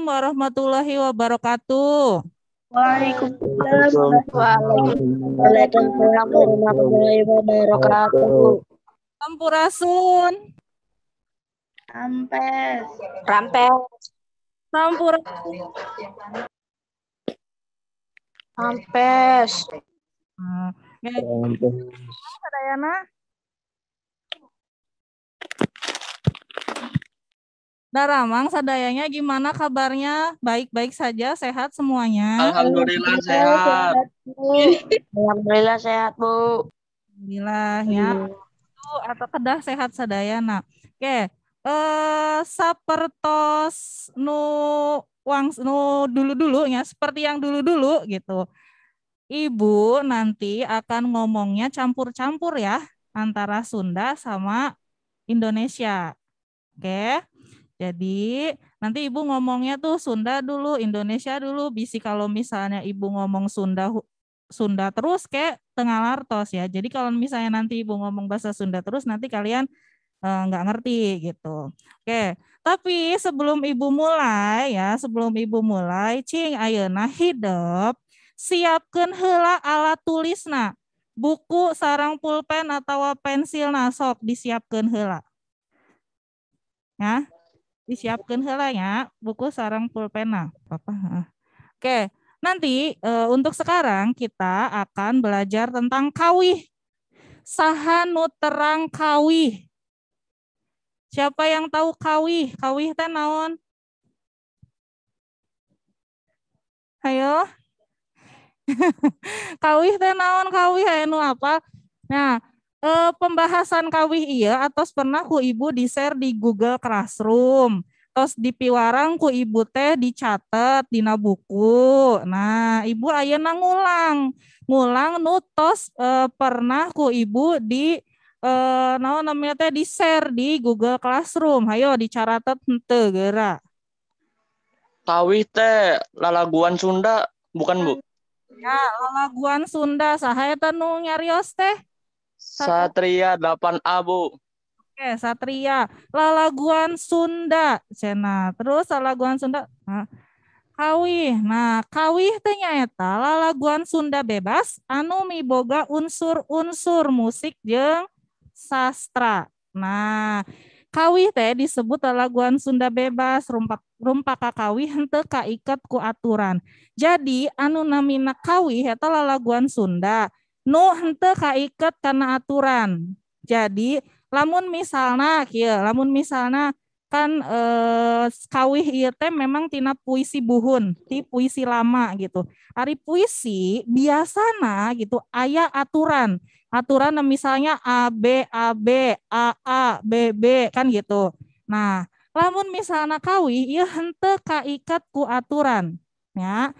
Assalamualaikum warahmatullahi wabarakatuh. Waalaikumsalam warahmatullahi wabarakatuh. Sampurasun. Rampes. Rampes. Sampurasun. Rampes. Rampes. Rampes. Daramang nah, sadayanya gimana kabarnya? Baik-baik saja, sehat semuanya. Alhamdulillah sehat. Alhamdulillah sehat, Bu. Alhamdulillah ya. Tuh, hmm. atau kedah sehat sadayana. Oke. Eh sapertos nu wang nu dulu-dulu ya, seperti yang dulu-dulu gitu. Ibu nanti akan ngomongnya campur-campur ya antara Sunda sama Indonesia. Oke. Jadi nanti ibu ngomongnya tuh Sunda dulu, Indonesia dulu. Bisi kalau misalnya ibu ngomong Sunda Sunda terus kayak tengah lartos ya. Jadi kalau misalnya nanti ibu ngomong bahasa Sunda terus nanti kalian eh, nggak ngerti gitu. Oke, tapi sebelum ibu mulai ya, sebelum ibu mulai, cing nah hidup siapkan hela alat tulis tulisna buku sarang pulpen atau pensil nasok disiapkan hela. Ya, disiapkan hela ya, buku sarang pulpena apa oke nanti e, untuk sekarang kita akan belajar tentang kawih sahanu terang kawi siapa yang tahu kawi kawi teh naon ayo kawih teh naon kawih anu apa nah eh, pembahasan kawih iya atau pernah ku ibu di share di Google Classroom terus di piwarang ku ibu teh dicatat di buku nah ibu ayo nangulang, ngulang nutos eh, pernah ku ibu di eh, nah, namanya teh di share di Google Classroom hayo dicatat henteu gerak kawih teh lalaguan Sunda bukan bu ya lalaguan Sunda sahaya tenung nyarios teh Satria 8 abu. Oke, Satria. Lalaguan Sunda, Cena. Terus lalaguan Sunda, nah, kawih. Nah, kawih ternyata lalaguan Sunda bebas anu miboga unsur-unsur musik yang sastra. Nah, kawih teh disebut lalaguan Sunda bebas rumpak rumpaka kawih henteu kaiket ku aturan. Jadi anu namina kawih eta lalaguan Sunda nu henteu kaiket karena aturan. Jadi lamun misalnya kia, lamun misalnya kan eh, kawih iya memang tina puisi buhun, ti puisi lama gitu. Ari puisi biasana gitu aya aturan. Aturan misalnya A B A B A A B B kan gitu. Nah, lamun misalnya kawih ieu henteu kaikat ku aturan ya.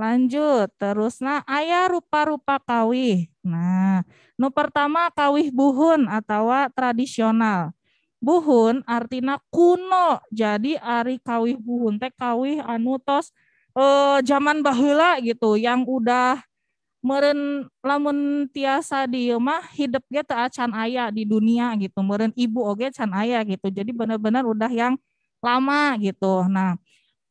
Lanjut, terusna ayah rupa-rupa kawih Nah, nu pertama kawih buhun atau tradisional. Buhun artinya kuno. Jadi ari kawih buhun teh kawih anu tos eh, zaman baheula gitu yang udah meren lamun tiasa di rumah hidup ge teu acan aya di dunia gitu. Meren ibu oge can aya gitu. Jadi benar-benar udah yang lama gitu. Nah,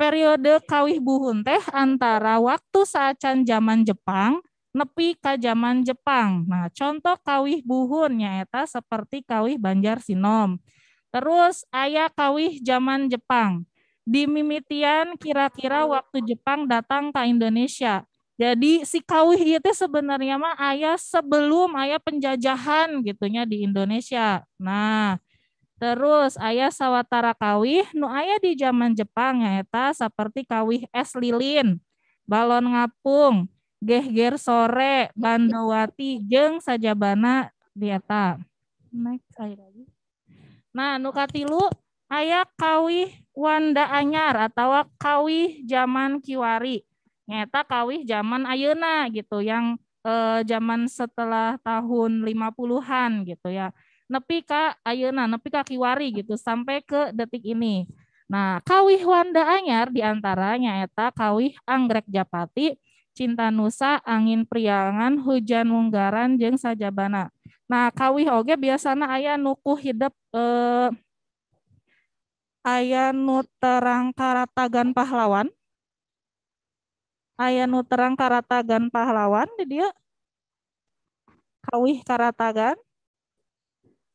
periode kawih buhun teh antara waktu saacan zaman Jepang nepi ka zaman Jepang. Nah, contoh kawih buhun nyaeta seperti kawih Banjar Sinom. Terus ayah kawih zaman Jepang. Di mimitian kira-kira waktu Jepang datang ke Indonesia. Jadi si kawih itu sebenarnya mah ayah sebelum ayah penjajahan gitunya di Indonesia. Nah, terus ayah sawatara kawih nu ayah di zaman Jepang nyaeta seperti kawih es lilin, balon ngapung, gehger sore Bandawati, jeng saja sajabana dieta. Next ayo lagi. Nah, nukatilu ayah kawih wanda anyar atau kawih zaman kiwari. Nyata kawih zaman Ayuna gitu yang eh, zaman setelah tahun 50-an gitu ya. Nepi ka Ayuna, nepi ka kiwari gitu sampai ke detik ini. Nah, kawih wanda anyar diantaranya eta kawih anggrek japati, cinta nusa angin priangan hujan munggaran jeng sajabana nah kawih oge biasanya ayah nuku hidup eh, ayah nuterang karatagan pahlawan ayah nuterang karatagan pahlawan jadi dia kawih karatagan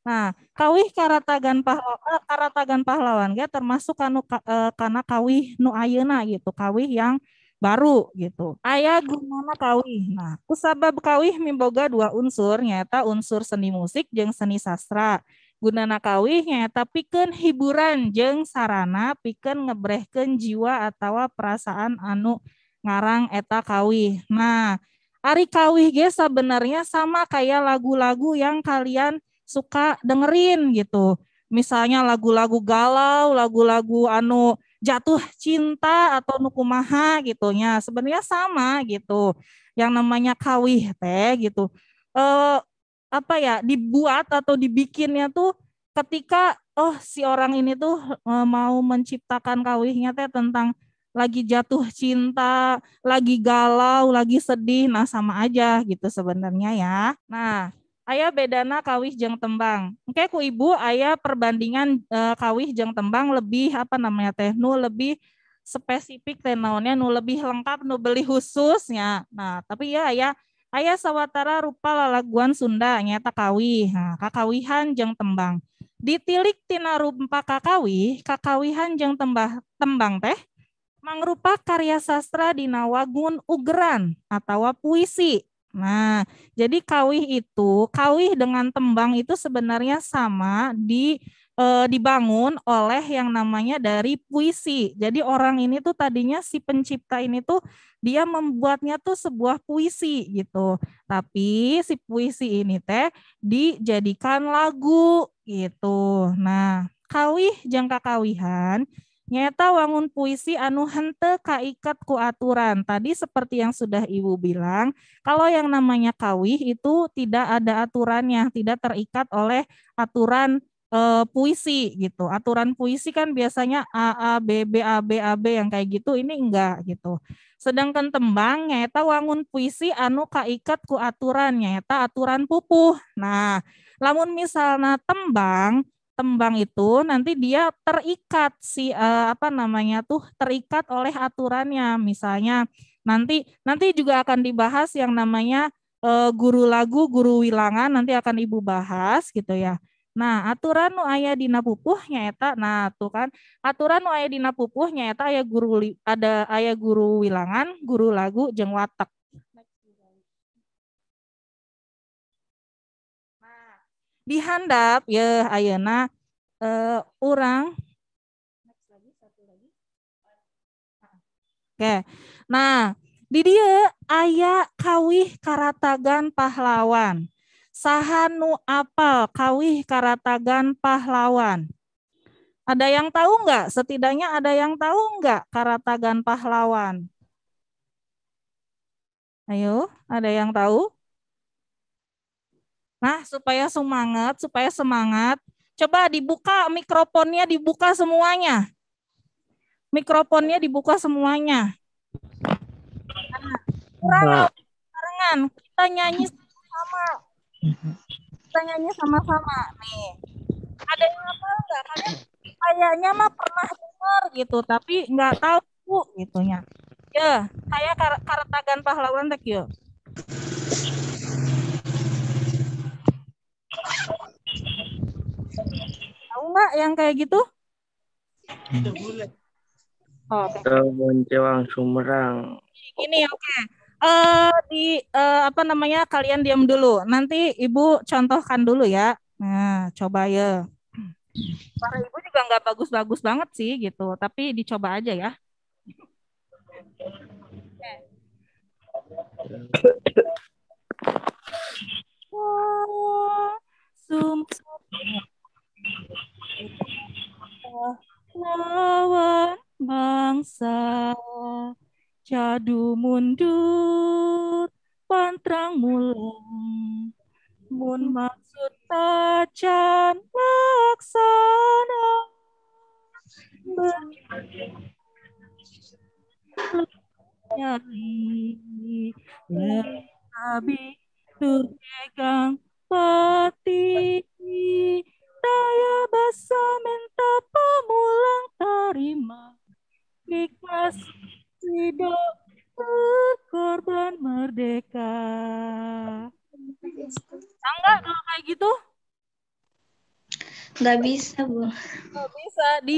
nah kawih karatagan eh, pahlawan karatagan pahlawan ya termasuk kanu eh, karena kawih nu ayena gitu kawih yang baru gitu. Ayah gunana kawih? Nah, kusabab kawih mimboga dua unsur, nyata unsur seni musik jeng seni sastra. Gunana kawih nyata piken hiburan jeng sarana piken ngebrehken jiwa atau perasaan anu ngarang eta kawih. Nah, Ari kawih ge sebenarnya sama kayak lagu-lagu yang kalian suka dengerin gitu. Misalnya lagu-lagu galau, lagu-lagu anu jatuh cinta atau nukumaha gitunya sebenarnya sama gitu yang namanya kawih teh gitu eh, apa ya dibuat atau dibikinnya tuh ketika oh si orang ini tuh e, mau menciptakan kawihnya teh tentang lagi jatuh cinta, lagi galau, lagi sedih, nah sama aja gitu sebenarnya ya. Nah, ayah bedana kawih jeng tembang. Oke, ku ibu ayah perbandingan uh, kawih jeng tembang lebih apa namanya teh nu lebih spesifik teh naonnya nu lebih lengkap nu beli khususnya. Nah, tapi ya ayah ayah sawatara rupa lalaguan Sunda nyata kawih. Nah, kakawihan jeng tembang. Ditilik tina rupa kakawih, kakawihan jeng tembah, tembang teh mangrupa karya sastra dina wagun ugeran atau puisi Nah, jadi kawih itu, kawih dengan tembang itu sebenarnya sama di e, dibangun oleh yang namanya dari puisi. Jadi orang ini tuh tadinya si pencipta ini tuh dia membuatnya tuh sebuah puisi gitu. Tapi si puisi ini teh dijadikan lagu gitu. Nah, kawih jangka kawihan Nyata wangun puisi anu hente kaikat ku aturan. Tadi seperti yang sudah Ibu bilang, kalau yang namanya kawih itu tidak ada aturannya, tidak terikat oleh aturan e, puisi gitu. Aturan puisi kan biasanya A A B B A B A B yang kayak gitu, ini enggak gitu. Sedangkan tembang nyata wangun puisi anu kaikat ku aturan, nyata aturan pupuh. Nah, lamun misalnya tembang tembang itu nanti dia terikat si uh, apa namanya tuh terikat oleh aturannya misalnya nanti nanti juga akan dibahas yang namanya uh, guru lagu guru wilangan nanti akan ibu bahas gitu ya nah aturan nu aya dina pupuh nyaeta nah tuh kan aturan nu aya dina pupuh nyaeta aya guru ada ayah guru wilangan guru lagu jeng watak dihandap ya Ayana uh, eh, orang Oke. Nah, di dia ayah kawih karatagan pahlawan. Sahanu apal kawih karatagan pahlawan. Ada yang tahu nggak? Setidaknya ada yang tahu nggak karatagan pahlawan? Ayo, ada yang tahu? Nah, supaya semangat, supaya semangat. Coba dibuka mikrofonnya, dibuka semuanya. Mikrofonnya dibuka semuanya. Nah, kurang nah. barengan. Kita nyanyi sama. Kita nyanyi sama-sama nih. Ada yang apa enggak? Kalian kayaknya mah pernah dengar gitu, tapi nggak tahu gitunya. Ya, saya kar kartagan pahlawan tak yuk. Tahu nggak yang kayak gitu? Oh, okay. Kebun Cewang Sumerang. Ini oke. Okay. Uh, eh, di uh, apa namanya kalian diam dulu. Nanti ibu contohkan dulu ya. Nah, coba ya. Para ibu juga nggak bagus-bagus banget sih gitu, tapi dicoba aja ya. Okay.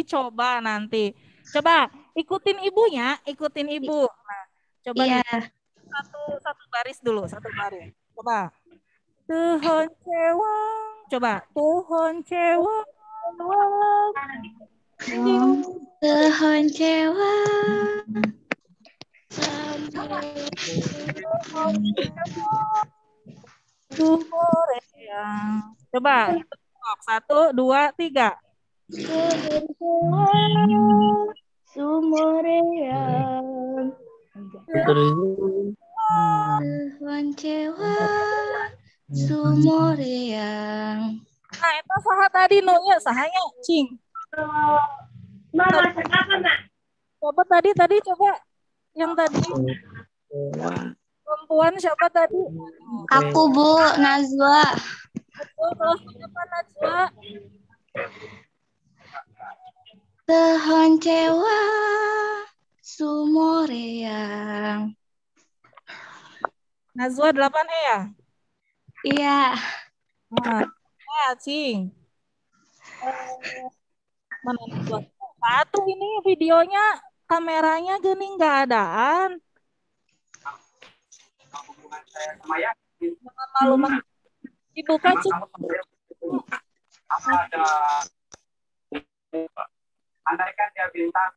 coba nanti. Coba ikutin ibunya, ikutin ibu. Nah, coba iya. satu satu baris dulu, satu baris. Coba. Tuhon cewang. Coba. Tuhon cewang. cewang. cewang. Coba. Satu, dua, tiga. Sumerean Wancewa Sumerean Nah, itu saha tadi nunya sahanya cing. Mama, apa, Nak? Coba tadi tadi coba yang tadi. Perempuan siapa tadi? Aku, Bu, Nazwa. Betul, kelas Nazwa? Tehon cewa sumoreang. Nazwa delapan ya? Iya. Nah, ya, cing. Eh, mana Satu ini videonya, kameranya gini nggak adaan. Jangan malu mak. Dibuka, cing. Ada andaikan dia bintang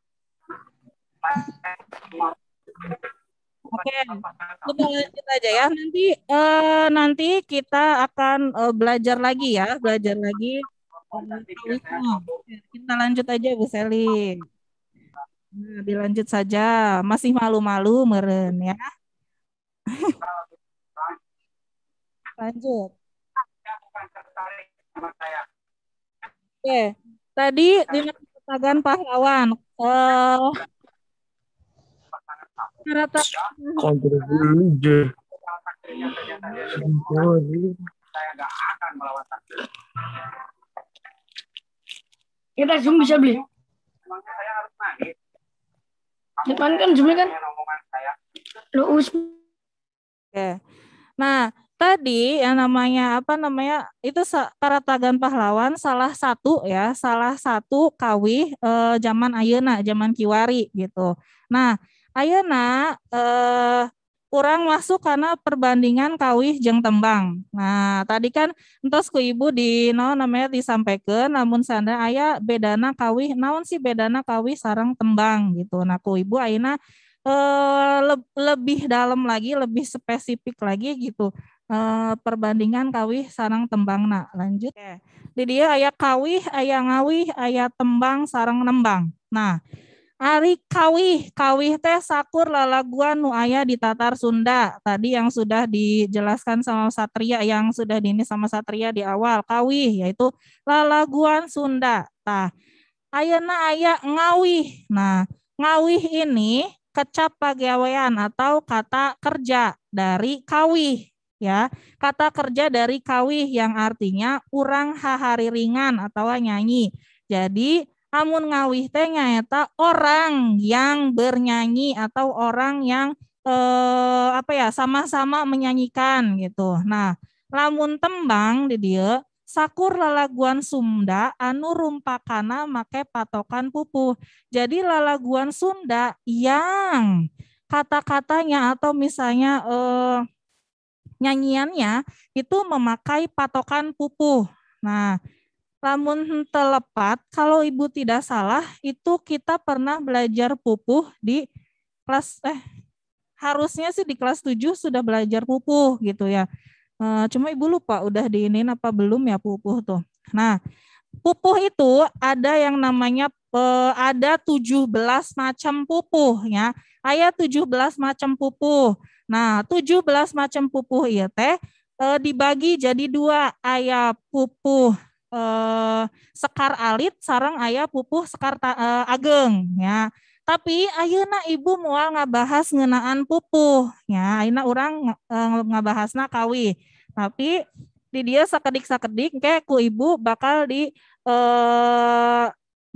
Oke, kita lanjut aja ya. Nanti uh, nanti kita akan uh, belajar lagi ya, belajar lagi. Kita lanjut aja Bu Seli Nah, dilanjut saja. Masih malu-malu meren ya. lanjut. Oke, tadi Dengan... Pasangan pahlawan. Uh, kita zoom bisa beli depan kan zoom kan Oke. nah tadi yang namanya apa namanya itu para tagan pahlawan salah satu ya salah satu kawi e, eh, zaman ayeuna zaman kiwari gitu nah ayeuna e, kurang masuk karena perbandingan kawih jeng tembang nah tadi kan entos ku ibu di no namanya disampaikan namun sanda ayah bedana kawih naon si bedana kawih sarang tembang gitu nah ku ibu ayana eh, le lebih dalam lagi lebih spesifik lagi gitu Eh, perbandingan kawih sarang tembang nak lanjut okay. di dia ayat kawih ayah ngawih ayah tembang sarang nembang nah Ari kawih kawih teh sakur lalaguan nu ayah di Tatar Sunda tadi yang sudah dijelaskan sama Satria yang sudah dini sama Satria di awal kawih yaitu lalaguan Sunda tah ayana ayah ngawih nah ngawih ini kecap pagawean atau kata kerja dari kawih ya kata kerja dari kawih yang artinya urang hahari ringan atau nyanyi jadi amun ngawih teh nyaeta orang yang bernyanyi atau orang yang eh, apa ya sama-sama menyanyikan gitu nah lamun tembang di dia sakur lalaguan Sunda anu rumpakana make patokan pupuh jadi lalaguan Sunda yang kata-katanya atau misalnya eh, nyanyiannya itu memakai patokan pupuh. Nah, lamun telepat, kalau ibu tidak salah, itu kita pernah belajar pupuh di kelas, eh, harusnya sih di kelas 7 sudah belajar pupuh gitu ya. E, cuma ibu lupa udah diinin apa belum ya pupuh tuh. Nah, pupuh itu ada yang namanya eh, ada 17 macam pupuh ya. Ada 17 macam pupuh. Nah, 17 macam pupuh ya teh e, dibagi jadi dua ayah pupuh e, sekar alit sarang ayah pupuh sekar ta, e, ageng ya. Tapi ayeuna ibu mau nggak bahas ngenaan pupuh ya. Ayeuna orang e, ngabahasna kawi. Tapi di dia sakedik-sakedik kayak ku ibu bakal di e,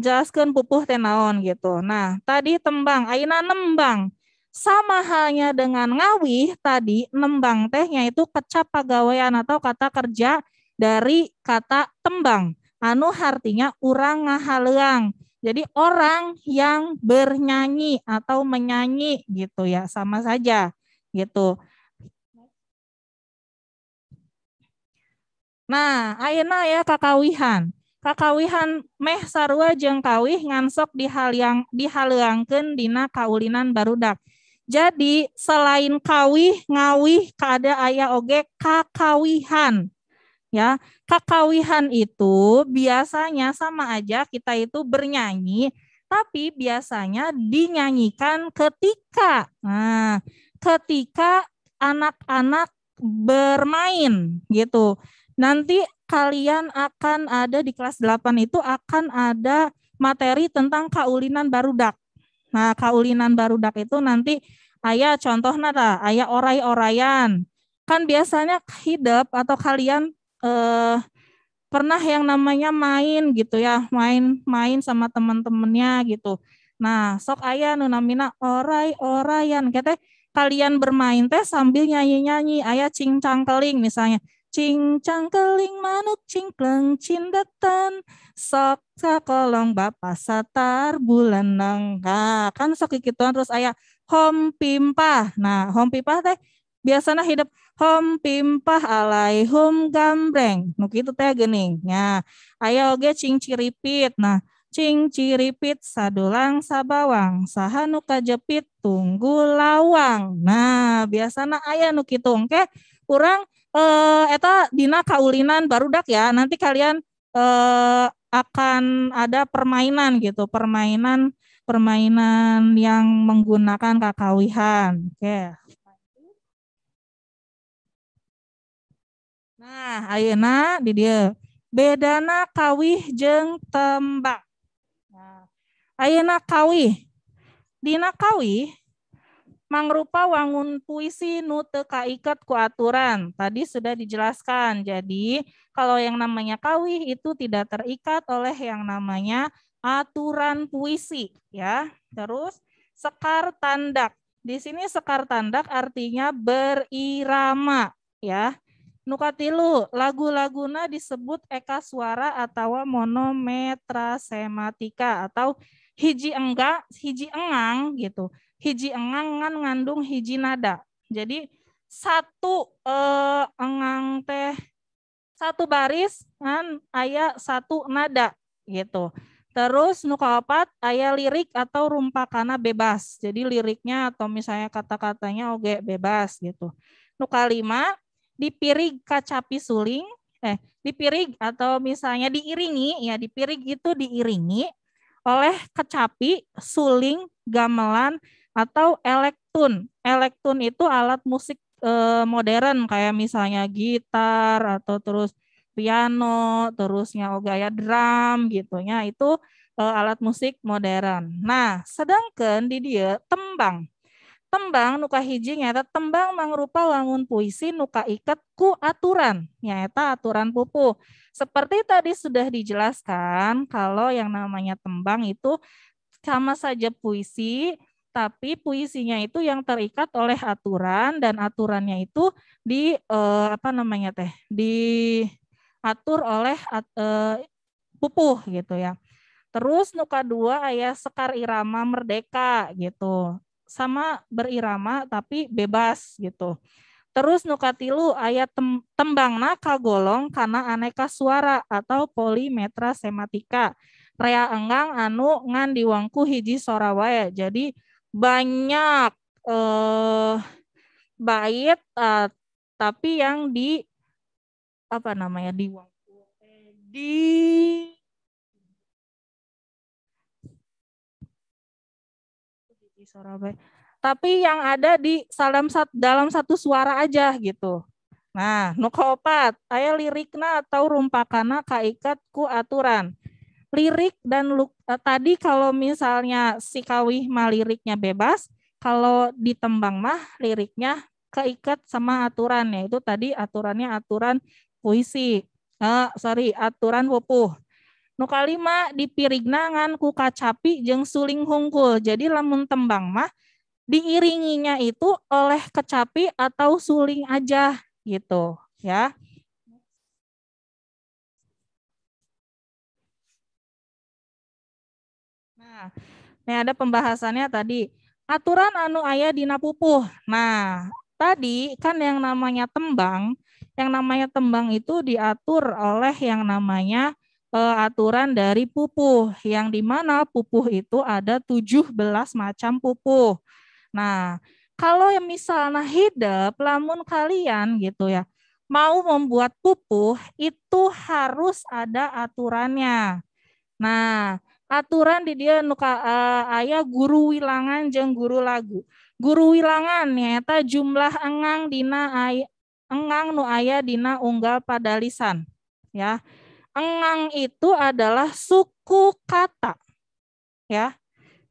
jelaskan pupuh tenaon gitu. Nah, tadi tembang, ayeuna nembang sama halnya dengan ngawi tadi, nembang teh yaitu kecap pegawaian atau kata kerja dari kata tembang. Anu artinya orang ngahaleang. Jadi orang yang bernyanyi atau menyanyi gitu ya, sama saja gitu. Nah, ayana ya kakawihan. Kakawihan meh sarua jeung kawih ngansok dihal yang dihaleangkeun dina kaulinan barudak. Jadi selain kawih, ngawih, kada ayah oge kakawihan. Ya, kakawihan itu biasanya sama aja kita itu bernyanyi, tapi biasanya dinyanyikan ketika nah, ketika anak-anak bermain gitu. Nanti kalian akan ada di kelas 8 itu akan ada materi tentang kaulinan barudak. Nah, kaulinan dak itu nanti ayah contoh nada ayah orai-orayan. Kan biasanya hidup atau kalian eh, pernah yang namanya main gitu ya, main-main sama teman-temannya gitu. Nah, sok ayah nunamina orai-orayan. Kata kalian bermain teh sambil nyanyi-nyanyi, ayah cincang keling misalnya cing cangkeling manuk cingkleng cindetan sok sakolong bapak satar bulan nang nah, kan sok kikituan terus ayah hom pimpah nah hom pimpah teh biasanya hidup hom pimpah alaihum gambreng nuk itu teh gening ya ayah oge cing ciripit nah cing ciri ciripit sadulang sabawang saha kajepit tunggu lawang nah biasanya ayah nuk itu oke kurang eh, eta dina kaulinan baru dak ya nanti kalian eh, akan ada permainan gitu permainan permainan yang menggunakan kakawihan oke okay. nah Ayana di dia bedana kawih jeng tembak nah, ayeuna kawih dina kawih mangrupa wangun puisi nu teu kaikat ku aturan. Tadi sudah dijelaskan. Jadi, kalau yang namanya kawih itu tidak terikat oleh yang namanya aturan puisi, ya. Terus sekar tandak. Di sini sekar tandak artinya berirama, ya. Nukatilu, lagu-laguna disebut eka suara atau monometra sematika atau hiji enggak, hiji engang gitu hiji engang kan ngandung hiji nada. Jadi satu eh, engang teh satu baris kan ayah satu nada gitu. Terus nuka opat ayah lirik atau rumpakana bebas. Jadi liriknya atau misalnya kata-katanya oge bebas gitu. Nuka lima dipirig kacapi suling eh dipirig atau misalnya diiringi ya dipirig itu diiringi oleh kecapi, suling, gamelan, atau elektun. Elektun itu alat musik eh, modern kayak misalnya gitar atau terus piano, terusnya gaya drum gitu ya. Itu eh, alat musik modern. Nah, sedangkan di dia tembang. Tembang nuka hiji nyata tembang mangrupa wangun puisi nuka ikat ku aturan, nyata aturan pupu. Seperti tadi sudah dijelaskan, kalau yang namanya tembang itu sama saja puisi, tapi puisinya itu yang terikat oleh aturan dan aturannya itu di eh, apa namanya teh diatur oleh at, eh, pupuh gitu ya. Terus nuka dua ayah sekar irama merdeka gitu. Sama berirama tapi bebas gitu. Terus nuka tilu ayat tem naka golong karena aneka suara atau polimetra sematika. Rea enggang anu ngan diwangku hiji sorawaya Jadi banyak eh, bait eh, tapi yang di apa namanya di di Tapi yang ada di salam sat, dalam satu suara aja gitu. Nah, nukopat, aya lirikna atau rumpakana kaikat aturan lirik dan look eh, tadi kalau misalnya si mah liriknya bebas, kalau ditembang mah liriknya keikat sama aturan ya itu tadi aturannya aturan puisi. Eh, sorry, aturan wopuh Nu kalima dipirignangan ku kacapi jeng suling hungkul. Jadi lamun tembang mah diiringinya itu oleh kecapi atau suling aja gitu ya. Nah, ini ada pembahasannya tadi. Aturan anu ayah dina pupuh. Nah, tadi kan yang namanya tembang, yang namanya tembang itu diatur oleh yang namanya e, aturan dari pupuh, yang dimana pupuh itu ada 17 macam pupuh. Nah, kalau yang misalnya hidup, lamun kalian gitu ya, mau membuat pupuh itu harus ada aturannya. Nah, aturan di dia nuka uh, eh, ayah guru wilangan jeng guru lagu guru wilangan nyata jumlah engang dina ay, engang nu ayah dina unggal pada lisan ya engang itu adalah suku kata. Ya.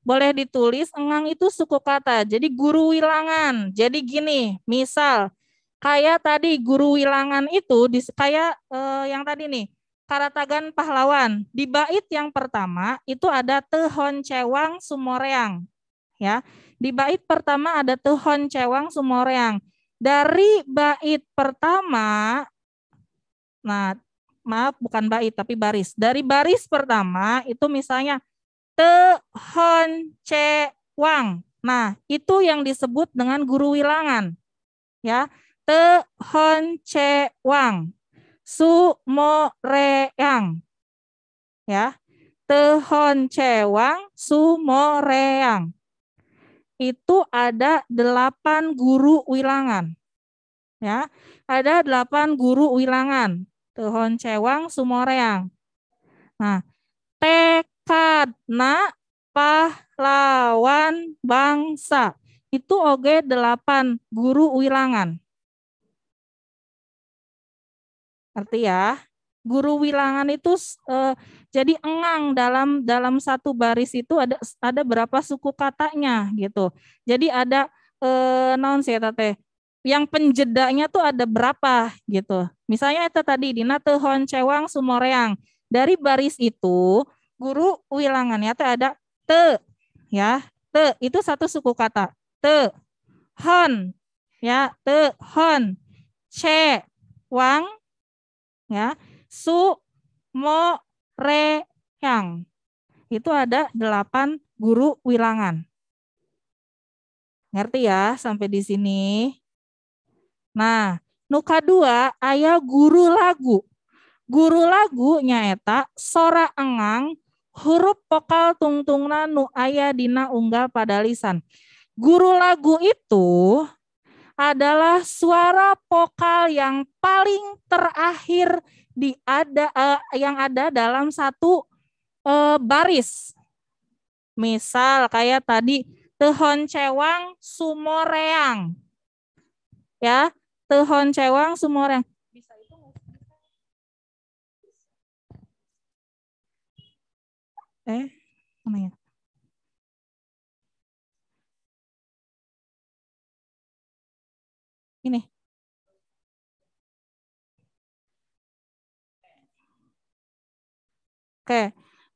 Boleh ditulis engang itu suku kata. Jadi guru wilangan. Jadi gini, misal kayak tadi guru wilangan itu kayak eh, yang tadi nih Karatagan Pahlawan. Di bait yang pertama itu ada Tehon Cewang Sumoreang. Ya, di bait pertama ada Tehon Cewang Sumoreang. Dari bait pertama, nah maaf bukan bait tapi baris. Dari baris pertama itu misalnya Tehon Cewang. Nah, itu yang disebut dengan guru wilangan. Ya, Tehon Cewang sumoreang. Ya. Tehon cewang sumoreang. Itu ada delapan guru wilangan. Ya, ada delapan guru wilangan. Tehon cewang sumoreang. Nah, tekadna pahlawan bangsa. Itu oge delapan guru wilangan. Ngerti ya? Guru wilangan itu eh, jadi engang dalam dalam satu baris itu ada ada berapa suku katanya gitu. Jadi ada eh, non sih teh yang penjedanya tuh ada berapa gitu. Misalnya itu tadi dina Natehon cewang sumoreang. Dari baris itu guru wilangannya tuh ada te ya. Te itu satu suku kata. Te hon ya te hon ce wang ya. Su, mo, re, yang. Itu ada delapan guru wilangan. Ngerti ya sampai di sini? Nah, nuka dua ayah guru lagu. Guru lagu nyaeta sora engang huruf vokal tungtungna nu ayah dina unggal pada lisan. Guru lagu itu adalah suara vokal yang paling terakhir di ada uh, yang ada dalam satu uh, baris. Misal kayak tadi tehon cewang sumoreang. Ya, tehon cewang sumoreang. Eh, mana ya? Ini. Oke,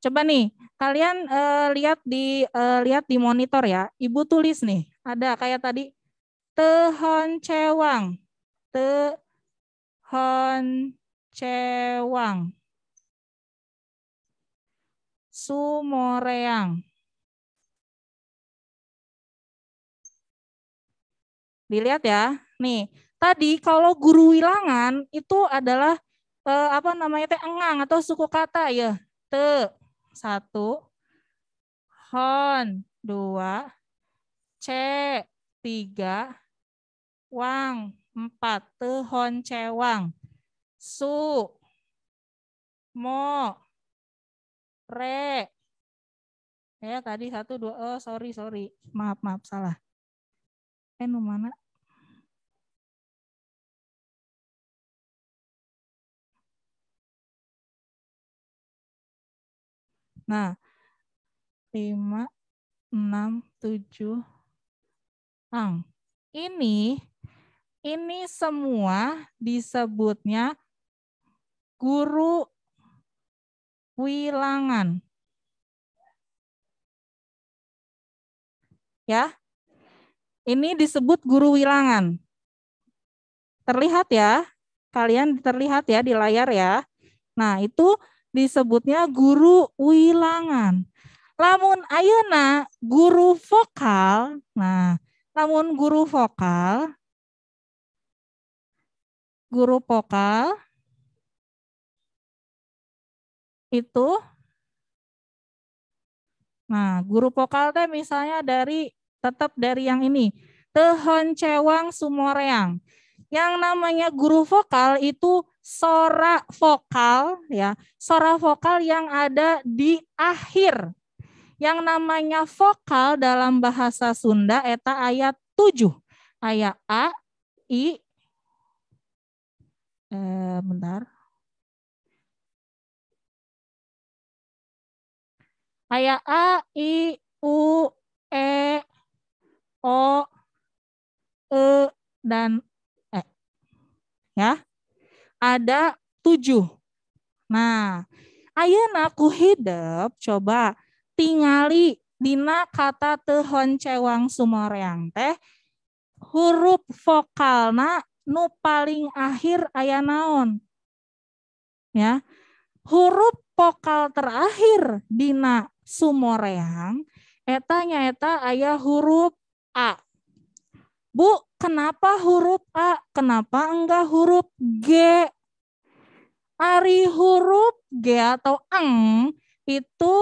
coba nih kalian uh, lihat di uh, lihat di monitor ya. Ibu tulis nih, ada kayak tadi tehon cewang, tehon cewang, sumoreang. Dilihat ya, Nih, tadi kalau guru wilangan itu adalah eh, apa namanya teh engang atau suku kata ya. Te satu, hon dua, c tiga, wang empat, te hon c wang su mo re ya tadi satu dua oh sorry sorry maaf maaf salah eh nu mana Nah, 5, 6, 7. Ang. Ini, ini semua disebutnya guru wilangan. Ya, ini disebut guru wilangan. Terlihat ya, kalian terlihat ya di layar ya. Nah, itu disebutnya guru wilangan. Lamun ayeuna guru vokal, nah, lamun guru vokal, guru vokal itu, nah, guru vokal teh misalnya dari tetap dari yang ini, tehon cewang sumoreang. Yang namanya guru vokal itu sora vokal ya, sora vokal yang ada di akhir. Yang namanya vokal dalam bahasa Sunda eta ayat 7. Ayat a, i eh bentar. Ayat a, i, u, e, o, e, dan ya. Ada tujuh. Nah, ayo ku hidup coba tingali dina kata tehon cewang sumoreang teh huruf vokalna nu paling akhir aya naon. Ya. Huruf vokal terakhir dina sumoreang Etanya eta nyaeta aya huruf A. Bu, Kenapa huruf A? Kenapa enggak huruf G? Ari huruf G atau ang itu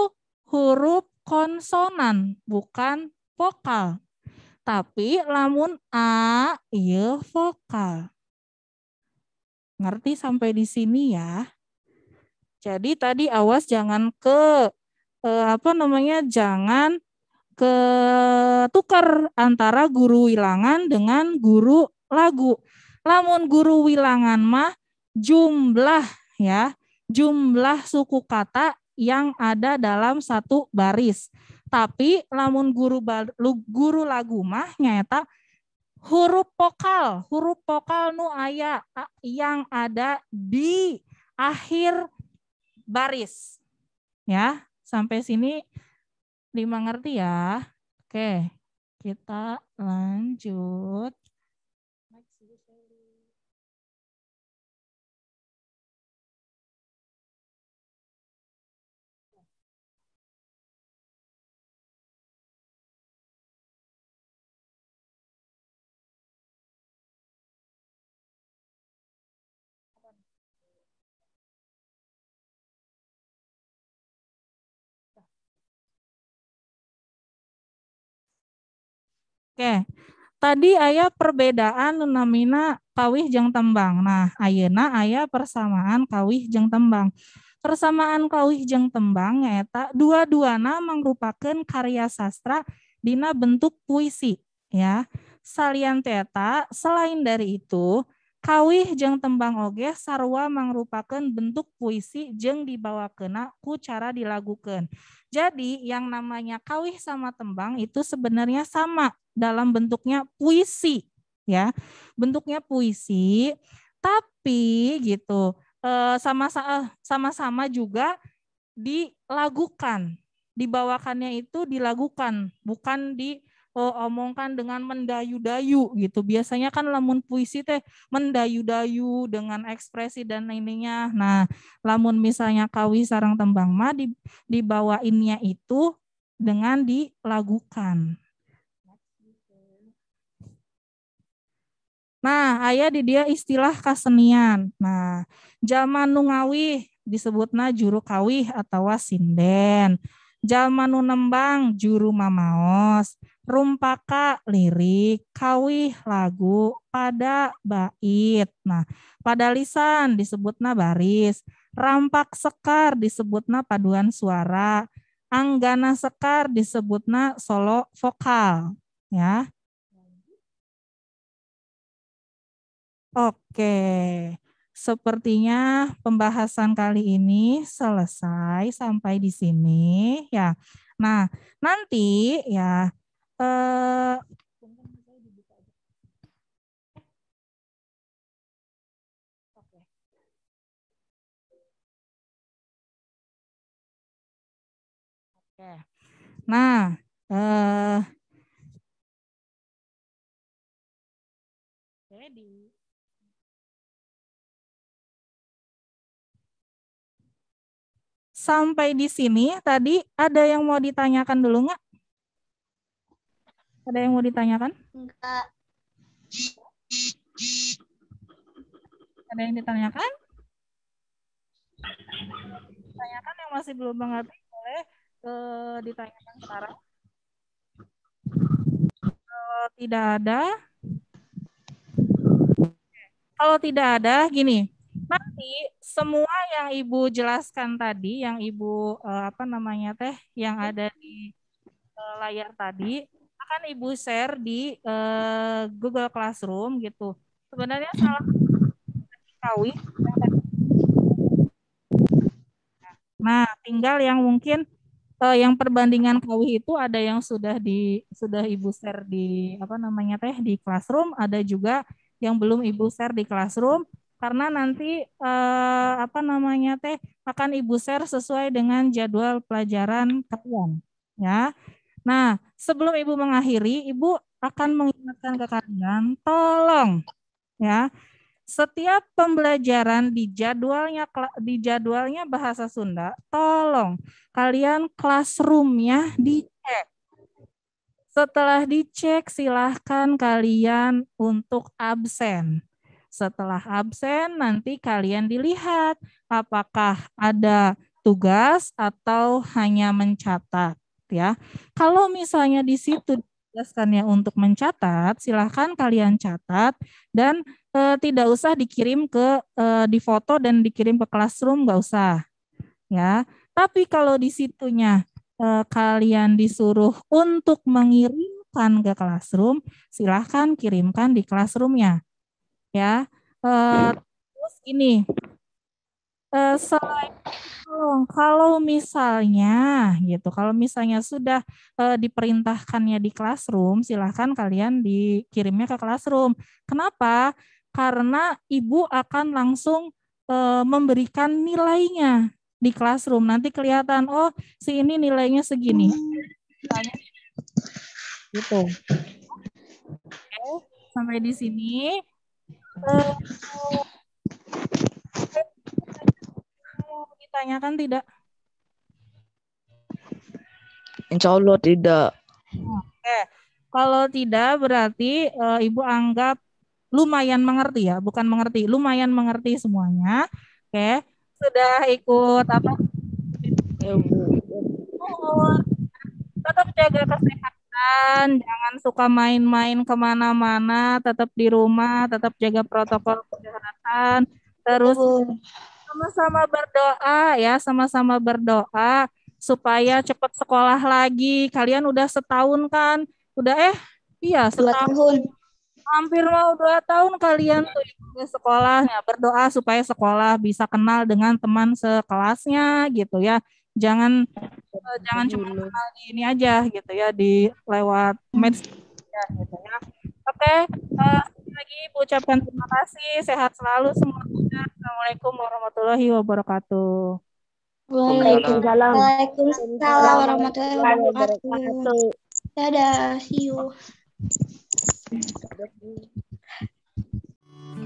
huruf konsonan, bukan vokal. Tapi lamun A, iya vokal. Ngerti sampai di sini ya? Jadi tadi awas jangan ke eh, apa namanya jangan ketukar antara guru wilangan dengan guru lagu. Lamun guru wilangan mah jumlah ya, jumlah suku kata yang ada dalam satu baris. Tapi lamun guru guru lagu mah nyata huruf vokal, huruf vokal nu aya yang ada di akhir baris. Ya, sampai sini lima ngerti ya. Oke, kita lanjut. Oke. Tadi ayah perbedaan lunamina kawih jeng tembang. Nah, ayena ayah persamaan kawih jeng tembang. Persamaan kawih jeng tembang eta dua-duana merupakan karya sastra dina bentuk puisi ya. Salian teta, selain dari itu kawih jeng tembang oge sarwa merupakan bentuk puisi jeng dibawa kena ku cara dilagukan. Jadi yang namanya kawih sama tembang itu sebenarnya sama dalam bentuknya puisi ya. Bentuknya puisi tapi gitu eh, eh, sama-sama sama juga dilagukan dibawakannya itu dilagukan, bukan di oh, omongkan dengan mendayu-dayu gitu. Biasanya kan lamun puisi teh mendayu-dayu dengan ekspresi dan lainnya. Nah, lamun misalnya kawi sarang tembang mah dibawainnya itu dengan dilagukan Nah, ayah di dia istilah kasenian. Nah, zaman nungawi disebutna juru kawih atau sinden. Zaman nunembang juru mamaos. Rumpaka lirik, kawih lagu, pada bait. Nah, pada lisan disebutna baris. Rampak sekar disebutna paduan suara. Anggana sekar disebutna solo vokal. Ya, Oke, sepertinya pembahasan kali ini selesai sampai di sini ya. Nah, nanti ya eh Oke. Nah, eh jadi sampai di sini tadi ada yang mau ditanyakan dulu nggak? Ada yang mau ditanyakan? Enggak. Ada yang ditanyakan? Tanyakan yang masih belum mengerti boleh eh, ditanyakan sekarang. Kalau tidak ada, kalau tidak ada, gini, nanti semua yang ibu jelaskan tadi yang ibu uh, apa namanya teh yang ada di uh, layar tadi akan ibu share di uh, Google Classroom gitu sebenarnya salah kawin nah tinggal yang mungkin uh, yang perbandingan kawi itu ada yang sudah di sudah ibu share di apa namanya teh di classroom ada juga yang belum ibu share di classroom karena nanti eh, apa namanya teh akan ibu share sesuai dengan jadwal pelajaran kalian ya. Nah, sebelum ibu mengakhiri, ibu akan mengingatkan ke kalian tolong ya setiap pembelajaran di jadwalnya di jadwalnya bahasa Sunda, tolong kalian classroomnya dicek. Setelah dicek, silahkan kalian untuk absen. Setelah absen, nanti kalian dilihat apakah ada tugas atau hanya mencatat ya. Kalau misalnya di situ ditugaskannya untuk mencatat, silahkan kalian catat dan e, tidak usah dikirim ke e, di foto dan dikirim ke classroom nggak usah ya. Tapi kalau di situnya e, kalian disuruh untuk mengirimkan ke classroom, silahkan kirimkan di classroomnya ya. Uh, terus ini uh, eh, selain tolong kalau misalnya gitu, kalau misalnya sudah uh, diperintahkannya di classroom, silahkan kalian dikirimnya ke classroom. Kenapa? Karena ibu akan langsung uh, memberikan nilainya di classroom. Nanti kelihatan, oh si ini nilainya segini. Gitu. Oke, sampai di sini mau ditanyakan tidak? Insya Allah tidak. Oke. Kalau tidak berarti e, Ibu anggap lumayan mengerti ya, bukan mengerti, lumayan mengerti semuanya. Oke. Sudah ikut apa? Ya, Bu. Oh, tetap jaga kesehatan kesehatan, jangan suka main-main kemana-mana, tetap di rumah, tetap jaga protokol kesehatan, terus sama-sama berdoa ya, sama-sama berdoa supaya cepat sekolah lagi. Kalian udah setahun kan? Udah eh, iya setahun. Hampir mau dua tahun kalian iya. tuh di sekolahnya berdoa supaya sekolah bisa kenal dengan teman sekelasnya gitu ya jangan uh, jangan cuma kenal di ini aja gitu ya di lewat medsos hmm. ya, gitu ya oke okay, eh, uh, lagi ucapkan terima kasih sehat selalu semuanya assalamualaikum warahmatullahi wabarakatuh Waalaikumsalam. Waalaikumsalam warahmatullahi wabarakatuh. Dadah, see you.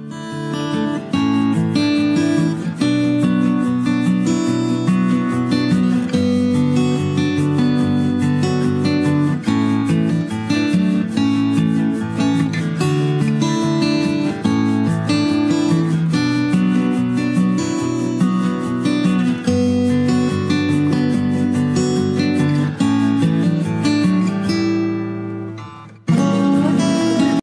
Dadah.